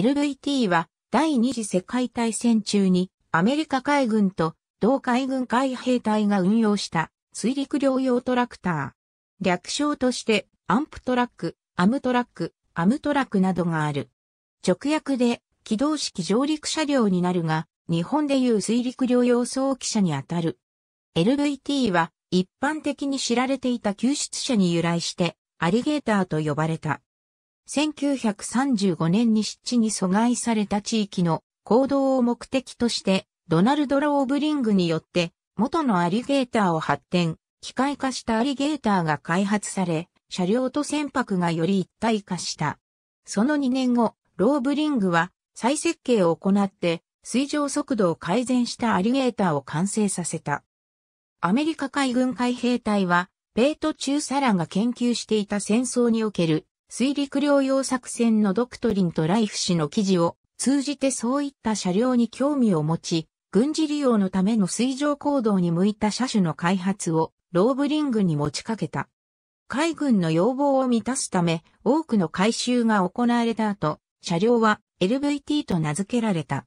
LVT は第二次世界大戦中にアメリカ海軍と同海軍海兵隊が運用した水陸両用トラクター。略称としてアンプトラック、アムトラック、アムトラックなどがある。直訳で機動式上陸車両になるが、日本でいう水陸両用装機車にあたる。LVT は一般的に知られていた救出車に由来してアリゲーターと呼ばれた。1935年に湿地に阻害された地域の行動を目的として、ドナルド・ローブリングによって、元のアリゲーターを発展、機械化したアリゲーターが開発され、車両と船舶がより一体化した。その2年後、ローブリングは再設計を行って、水上速度を改善したアリゲーターを完成させた。アメリカ海軍海兵隊は、ペート中サラが研究していた戦争における水陸両用作戦のドクトリンとライフ氏の記事を通じてそういった車両に興味を持ち、軍事利用のための水上行動に向いた車種の開発をローブリングに持ちかけた。海軍の要望を満たすため多くの改修が行われた後、車両は LVT と名付けられた。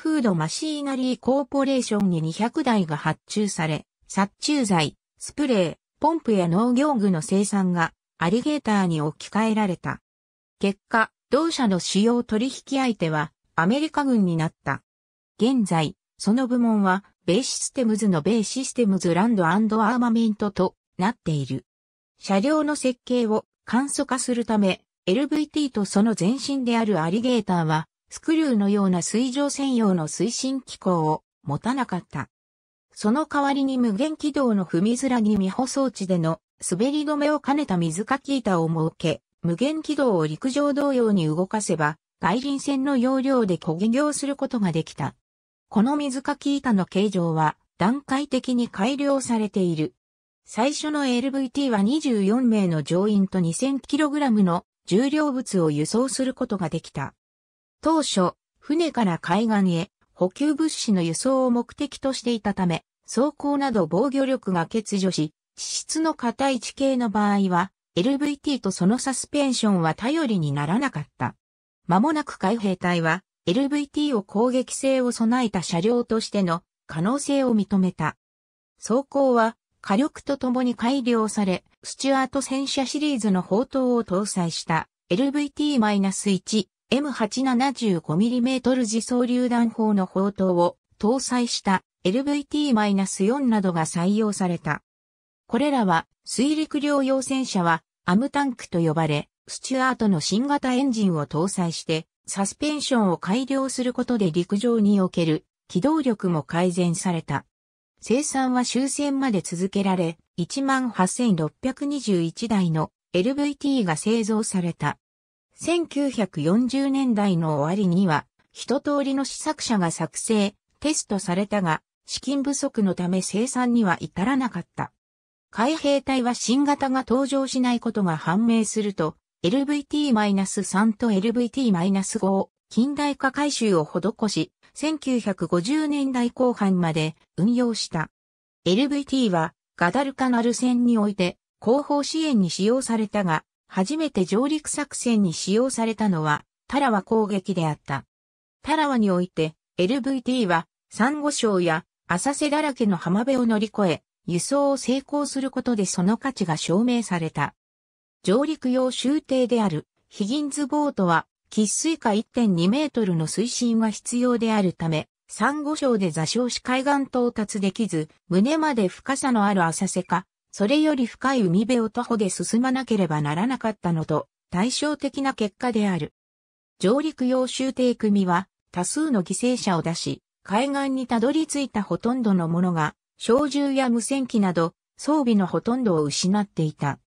フードマシーナリーコーポレーションに200台が発注され、殺虫剤、スプレー、ポンプや農業具の生産がアリゲーターに置き換えられた。結果、同社の主要取引相手はアメリカ軍になった。現在、その部門は、ベイシステムズのベイシステムズランドアーマメントとなっている。車両の設計を簡素化するため、LVT とその前身であるアリゲーターは、スクリューのような水上専用の推進機構を持たなかった。その代わりに無限軌道の踏み面に未舗装置での滑り止めを兼ねた水かき板を設け、無限軌道を陸上同様に動かせば、外輪船の要領で小ぎ行することができた。この水かき板の形状は段階的に改良されている。最初の LVT は24名の乗員と 2000kg の重量物を輸送することができた。当初、船から海岸へ補給物資の輸送を目的としていたため、走行など防御力が欠如し、地質の硬い地形の場合は、LVT とそのサスペンションは頼りにならなかった。間もなく海兵隊は、LVT を攻撃性を備えた車両としての可能性を認めた。装甲は火力とともに改良され、スチュアート戦車シリーズの砲塔を搭載した LVT-1 M875mm 自走榴弾砲の砲塔を搭載した LVT-4 などが採用された。これらは水陸両用戦車はアムタンクと呼ばれ、スチュアートの新型エンジンを搭載して、サスペンションを改良することで陸上における機動力も改善された。生産は終戦まで続けられ、18,621台の LVT が製造された。1940年代の終わりには、一通りの試作車が作成、テストされたが、資金不足のため生産には至らなかった。海兵隊は新型が登場しないことが判明すると、LVT-3 と LVT-5 を近代化改修を施し、1950年代後半まで運用した。LVT はガダルカナル戦において後方支援に使用されたが、初めて上陸作戦に使用されたのはタラワ攻撃であった。タラワにおいて LVT はサンゴ礁や浅瀬だらけの浜辺を乗り越え、輸送を成功することでその価値が証明された。上陸用集艇であるヒギンズボートは、喫水下1.2メートルの水深は必要であるため、珊瑚礁で座礁し海岸到達できず、胸まで深さのある浅瀬か、それより深い海辺を徒歩で進まなければならなかったのと、対照的な結果である。上陸用集艇組は、多数の犠牲者を出し、海岸にたどり着いたほとんどのものが、小銃や無線機など装備のほとんどを失っていた。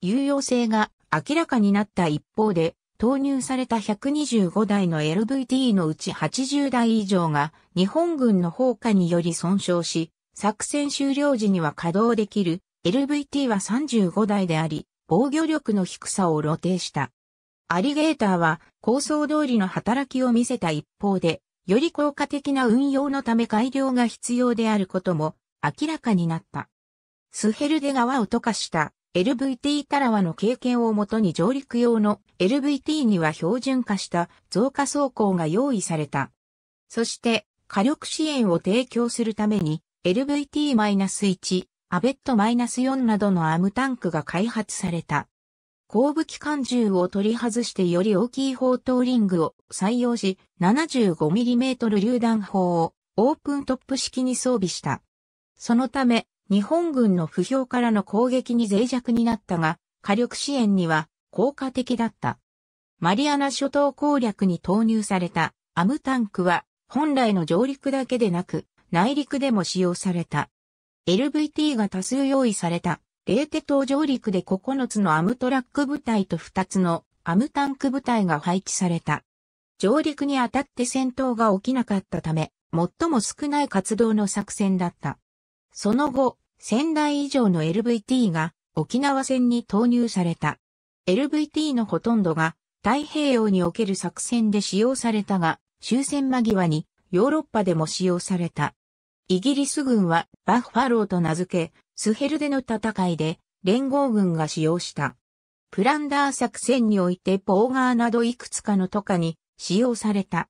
有用性が明らかになった一方で、投入された125台の LVT のうち80台以上が日本軍の砲火により損傷し、作戦終了時には稼働できる LVT は35台であり、防御力の低さを露呈した。アリゲーターは構想通りの働きを見せた一方で、より効果的な運用のため改良が必要であることも明らかになった。スヘルデ川を溶かした LVT タラワの経験をもとに上陸用の LVT には標準化した増加走行が用意された。そして火力支援を提供するために LVT-1、アベット -4 などのアームタンクが開発された。後部機関銃を取り外してより大きい砲塔リングを採用し、75mm 榴弾砲をオープントップ式に装備した。そのため、日本軍の不評からの攻撃に脆弱になったが、火力支援には効果的だった。マリアナ諸島攻略に投入されたアムタンクは本来の上陸だけでなく内陸でも使用された。LVT が多数用意された。レーテ島上陸で9つのアムトラック部隊と2つのアムタンク部隊が配置された。上陸にあたって戦闘が起きなかったため、最も少ない活動の作戦だった。その後、1000台以上の LVT が沖縄戦に投入された。LVT のほとんどが太平洋における作戦で使用されたが、終戦間際にヨーロッパでも使用された。イギリス軍はバッファローと名付け、スヘルでの戦いで連合軍が使用した。プランダー作戦においてポーガーなどいくつかの都下に使用された。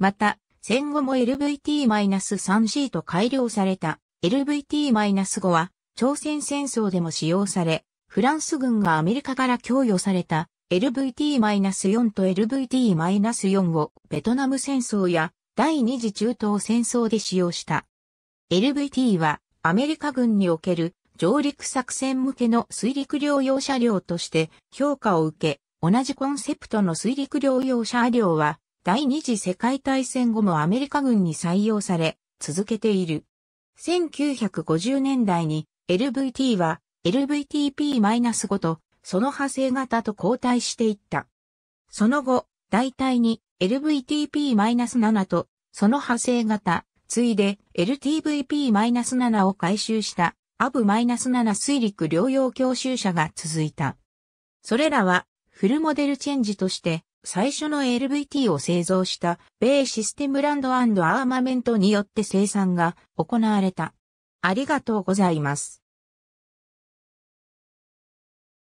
また、戦後も LVT-3C と改良された LVT-5 は朝鮮戦争でも使用され、フランス軍がアメリカから供与された LVT-4 と LVT-4 をベトナム戦争や第二次中東戦争で使用した。LVT はアメリカ軍における上陸作戦向けの水陸両用車両として評価を受け、同じコンセプトの水陸両用車両は第二次世界大戦後もアメリカ軍に採用され続けている。1950年代に LVT は LVTP-5 とその派生型と交代していった。その後、大体に LVTP-7 とその派生型次いで LTVP-7 を回収したアブ -7 水陸両用教習車が続いた。それらはフルモデルチェンジとして最初の LVT を製造した米システムランドアーマメントによって生産が行われた。ありがとうございます。